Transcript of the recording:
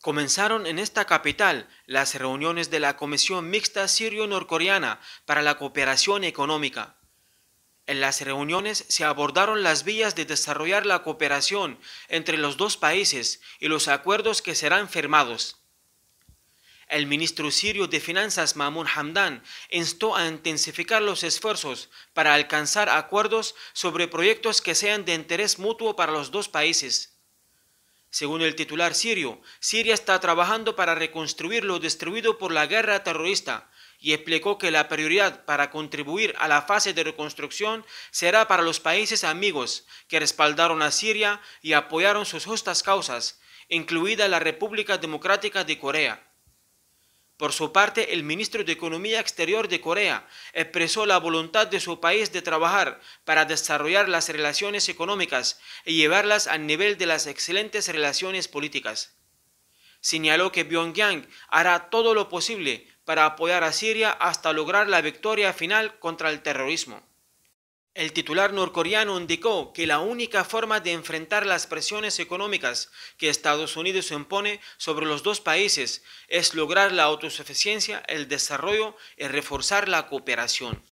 Comenzaron en esta capital las reuniones de la Comisión Mixta Sirio-Norcoreana para la Cooperación Económica. En las reuniones se abordaron las vías de desarrollar la cooperación entre los dos países y los acuerdos que serán firmados. El ministro sirio de Finanzas Mahmoud Hamdan instó a intensificar los esfuerzos para alcanzar acuerdos sobre proyectos que sean de interés mutuo para los dos países. Según el titular sirio, Siria está trabajando para reconstruir lo destruido por la guerra terrorista y explicó que la prioridad para contribuir a la fase de reconstrucción será para los países amigos que respaldaron a Siria y apoyaron sus justas causas, incluida la República Democrática de Corea. Por su parte, el ministro de Economía Exterior de Corea expresó la voluntad de su país de trabajar para desarrollar las relaciones económicas y llevarlas al nivel de las excelentes relaciones políticas. Señaló que Pyongyang hará todo lo posible para apoyar a Siria hasta lograr la victoria final contra el terrorismo. El titular norcoreano indicó que la única forma de enfrentar las presiones económicas que Estados Unidos impone sobre los dos países es lograr la autosuficiencia, el desarrollo y reforzar la cooperación.